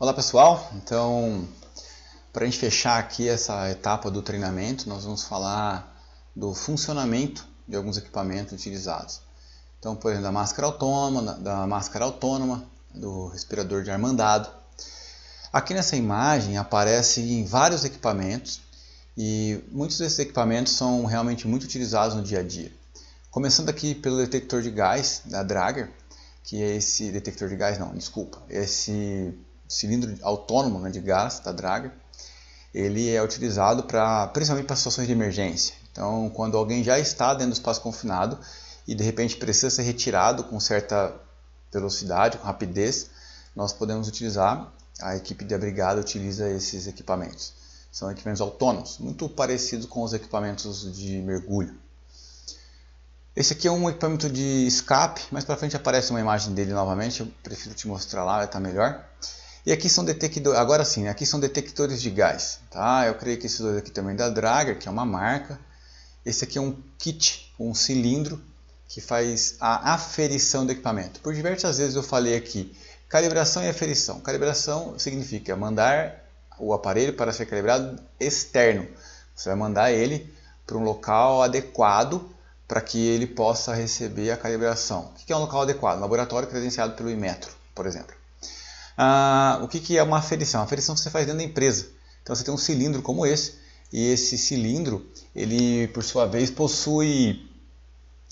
Olá pessoal, então para a gente fechar aqui essa etapa do treinamento, nós vamos falar do funcionamento de alguns equipamentos utilizados. Então, por exemplo, da máscara autônoma, da máscara autônoma, do respirador de ar mandado. Aqui nessa imagem aparecem vários equipamentos e muitos desses equipamentos são realmente muito utilizados no dia a dia. Começando aqui pelo detector de gás da Drager, que é esse detector de gás não, desculpa, esse cilindro autônomo né, de gás da draga, ele é utilizado para principalmente para situações de emergência. Então, quando alguém já está dentro do espaço confinado e de repente precisa ser retirado com certa velocidade, com rapidez, nós podemos utilizar, a equipe de brigada utiliza esses equipamentos. São equipamentos autônomos, muito parecido com os equipamentos de mergulho. Esse aqui é um equipamento de escape, mas para frente aparece uma imagem dele novamente, eu prefiro te mostrar lá, vai estar melhor. E aqui são detectores, agora sim, né? aqui são detectores de gás, tá? Eu creio que esses dois aqui também da Drager, que é uma marca. Esse aqui é um kit, um cilindro que faz a aferição do equipamento. Por diversas vezes eu falei aqui, calibração e aferição. Calibração significa mandar o aparelho para ser calibrado externo. Você vai mandar ele para um local adequado para que ele possa receber a calibração. O que é um local adequado? Um laboratório credenciado pelo Imetro, por exemplo. Ah, o que, que é uma aferição? A aferição você faz dentro da empresa. Então você tem um cilindro como esse, e esse cilindro, ele por sua vez possui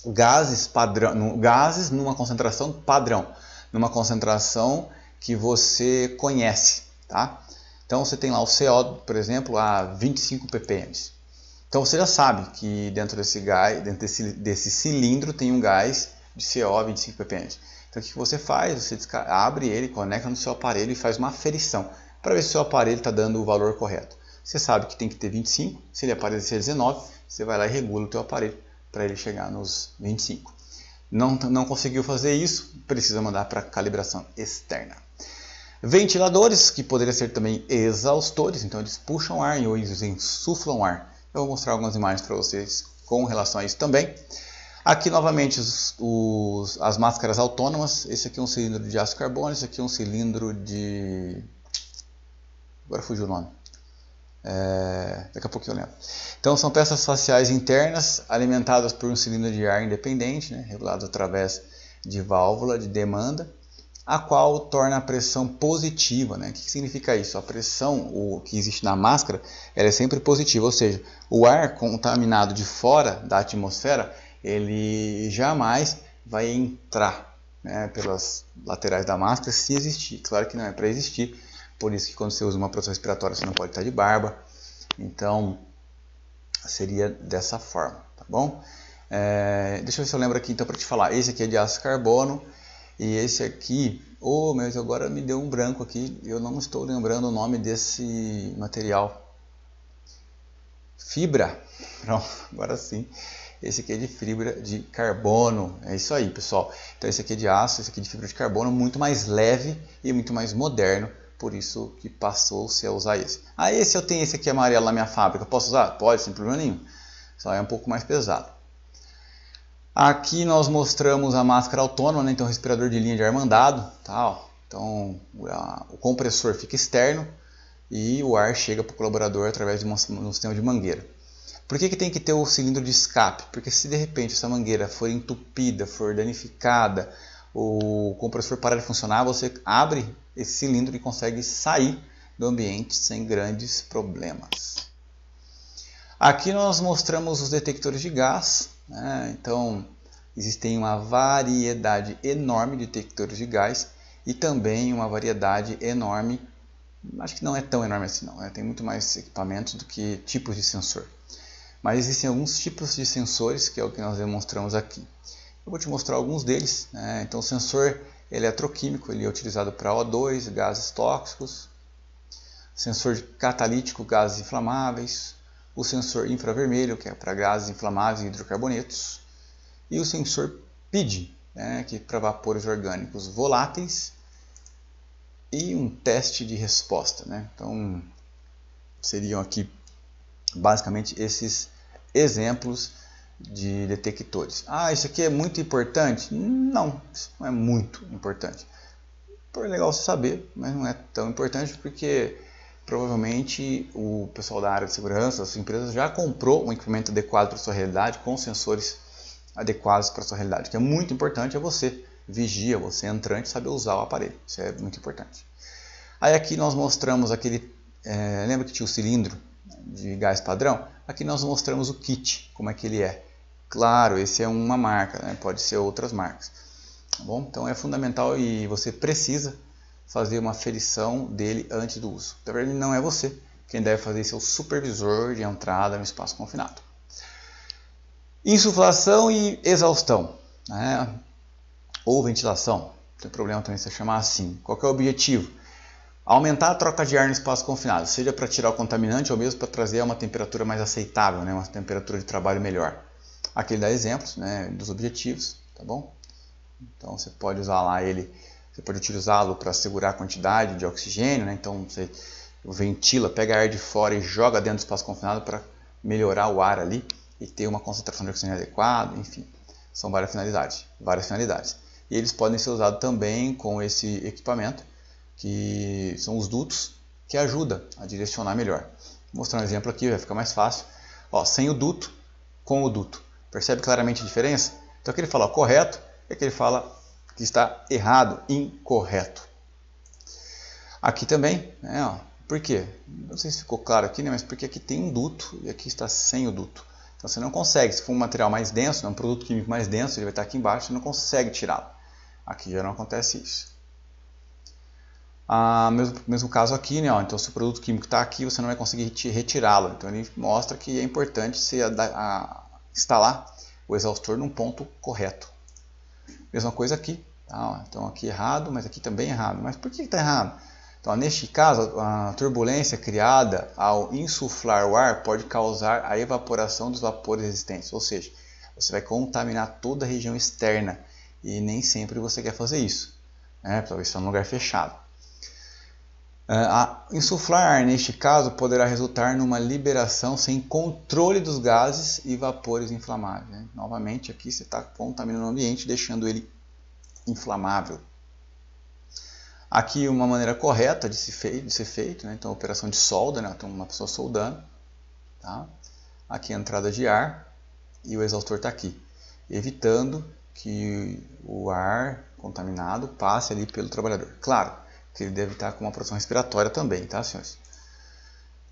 gases padrão, gases numa concentração padrão, numa concentração que você conhece, tá? Então você tem lá o CO, por exemplo, a 25 ppm. Então você já sabe que dentro desse gás, dentro desse, desse cilindro tem um gás de CO a 25 ppm. Então, o que você faz? Você abre ele, conecta no seu aparelho e faz uma aferição para ver se o seu aparelho está dando o valor correto. Você sabe que tem que ter 25, se ele aparecer 19, você vai lá e regula o teu aparelho para ele chegar nos 25. Não, não conseguiu fazer isso, precisa mandar para calibração externa. Ventiladores, que poderiam ser também exaustores, então eles puxam ar e eles insuflam ar. Eu vou mostrar algumas imagens para vocês com relação a isso também. Aqui novamente os, os, as máscaras autônomas. Esse aqui é um cilindro de aço carbono, esse aqui é um cilindro de. Agora fugiu o nome. É, daqui a pouco eu lembro. Então são peças faciais internas alimentadas por um cilindro de ar independente, né, regulado através de válvula de demanda, a qual torna a pressão positiva. Né? O que significa isso? A pressão o que existe na máscara ela é sempre positiva, ou seja, o ar contaminado de fora da atmosfera ele jamais vai entrar né, pelas laterais da máscara se existir. Claro que não é para existir, por isso que quando você usa uma proteção respiratória você não pode estar de barba. Então seria dessa forma, tá bom? É, deixa eu ver se eu lembro aqui então para te falar. Esse aqui é de aço carbono e esse aqui, oh meu, agora me deu um branco aqui. Eu não estou lembrando o nome desse material. Fibra, pronto, agora sim esse aqui é de fibra de carbono. É isso aí, pessoal. Então esse aqui é de aço, esse aqui é de fibra de carbono, muito mais leve e muito mais moderno, por isso que passou-se a usar esse. Ah, esse eu tenho esse aqui amarelo na minha fábrica, posso usar? Pode, sem problema nenhum. Só é um pouco mais pesado. Aqui nós mostramos a máscara autônoma, né? então respirador de linha de ar mandado, tá? Então a, o compressor fica externo e o ar chega para o colaborador através de um, de um sistema de mangueira. Por que, que tem que ter o cilindro de escape? Porque se de repente essa mangueira for entupida, for danificada, o compressor parar de funcionar, você abre esse cilindro e consegue sair do ambiente sem grandes problemas. Aqui nós mostramos os detectores de gás, né? então existem uma variedade enorme de detectores de gás e também uma variedade enorme, acho que não é tão enorme assim não, né? tem muito mais equipamentos do que tipos de sensor. Mas existem alguns tipos de sensores, que é o que nós demonstramos aqui. Eu vou te mostrar alguns deles. Né? Então, o sensor eletroquímico é ele é utilizado para O2, gases tóxicos, sensor catalítico, gases inflamáveis, o sensor infravermelho, que é para gases inflamáveis e hidrocarbonetos, e o sensor PID, né, que é para vapores orgânicos voláteis, e um teste de resposta. Né? Então, seriam aqui basicamente esses exemplos de detectores. Ah, isso aqui é muito importante? Não, isso não é muito importante. Por é legal saber, mas não é tão importante porque provavelmente o pessoal da área de segurança, as empresas já comprou um equipamento adequado para a sua realidade com sensores adequados para a sua realidade. O que é muito importante é você vigia, você é entrante, saber usar o aparelho. Isso é muito importante. Aí aqui nós mostramos aquele, é, lembra que tinha o cilindro de gás padrão, aqui nós mostramos o kit, como é que ele é. Claro, esse é uma marca, né? pode ser outras marcas. Tá bom? Então é fundamental e você precisa fazer uma ferição dele antes do uso. Na então, verdade, não é você. Quem deve fazer isso é o supervisor de entrada no espaço confinado. Insuflação e exaustão, né? ou ventilação, tem problema também se chamar assim. Qual é o objetivo? Aumentar a troca de ar no espaço confinado, seja para tirar o contaminante ou mesmo para trazer uma temperatura mais aceitável, né? uma temperatura de trabalho melhor. Aqui ele dá exemplos né? dos objetivos, tá bom? Então você pode usar lá ele, você pode utilizá-lo para segurar a quantidade de oxigênio, né? então você ventila, pega ar de fora e joga dentro do espaço confinado para melhorar o ar ali e ter uma concentração de oxigênio adequada, enfim, são várias finalidades, várias finalidades. E eles podem ser usados também com esse equipamento que são os dutos que ajuda a direcionar melhor. Vou mostrar um exemplo aqui, vai ficar mais fácil. Ó, sem o duto, com o duto. Percebe claramente a diferença? Então aqui ele fala ó, correto é e aqui ele fala que está errado, incorreto. Aqui também, né, ó, por quê? Não sei se ficou claro aqui, né, mas porque aqui tem um duto e aqui está sem o duto. Então você não consegue, se for um material mais denso, né, um produto químico mais denso, ele vai estar aqui embaixo, você não consegue tirá-lo. Aqui já não acontece isso. Ah, mesmo, mesmo caso aqui, né? Ó, então, se o produto químico está aqui, você não vai conseguir retirá-lo. Então, ele mostra que é importante se a, a, instalar o exaustor num ponto correto. Mesma coisa aqui. Tá? Então, aqui errado, mas aqui também errado. Mas por que está errado? Então, neste caso, a turbulência criada ao insuflar o ar pode causar a evaporação dos vapores existentes, ou seja, você vai contaminar toda a região externa e nem sempre você quer fazer isso, né? talvez seja um lugar fechado. Uh, insuflar ar, neste caso, poderá resultar numa liberação sem controle dos gases e vapores inflamáveis. Né? Novamente, aqui você está contaminando o ambiente, deixando ele inflamável. Aqui uma maneira correta de, se fei de ser feito, né? então operação de solda, né? então uma pessoa soldando. Tá? Aqui a entrada de ar e o exaustor está aqui, evitando que o ar contaminado passe ali pelo trabalhador. Claro, que ele deve estar com uma pressão respiratória também, tá, senhores?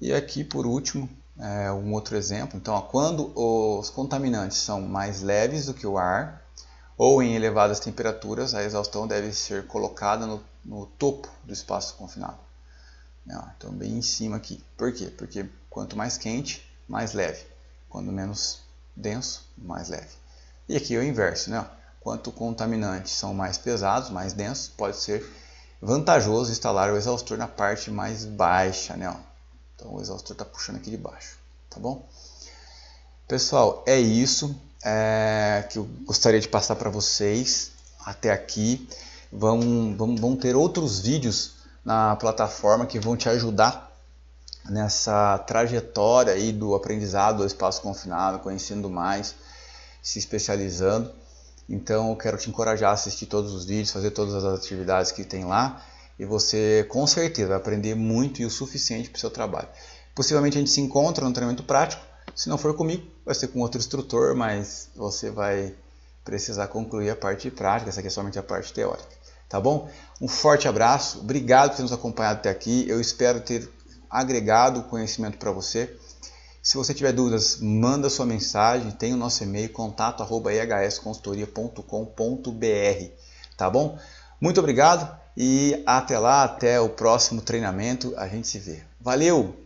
E aqui, por último, é um outro exemplo. Então, ó, quando os contaminantes são mais leves do que o ar ou em elevadas temperaturas, a exaustão deve ser colocada no, no topo do espaço confinado. Né, ó, então, bem em cima aqui. Por quê? Porque quanto mais quente, mais leve. Quando menos denso, mais leve. E aqui é o inverso, né? Quanto contaminantes são mais pesados, mais densos, pode ser vantajoso instalar o exaustor na parte mais baixa, né? Ó. Então o exaustor está puxando aqui de baixo, tá bom? Pessoal, é isso é, que eu gostaria de passar para vocês até aqui. Vão, vão, vão ter outros vídeos na plataforma que vão te ajudar nessa trajetória aí do aprendizado do espaço confinado, conhecendo mais, se especializando. Então eu quero te encorajar a assistir todos os vídeos, fazer todas as atividades que tem lá e você com certeza vai aprender muito e o suficiente para o seu trabalho. Possivelmente a gente se encontra no treinamento prático, se não for comigo, vai ser com outro instrutor, mas você vai precisar concluir a parte prática, essa aqui é somente a parte teórica, tá bom? Um forte abraço, obrigado por ter nos acompanhado até aqui, eu espero ter agregado conhecimento para você. Se você tiver dúvidas, manda sua mensagem, tem o nosso e-mail contato@ihsconsultoria.com.br, tá bom? Muito obrigado e até lá, até o próximo treinamento, a gente se vê. Valeu!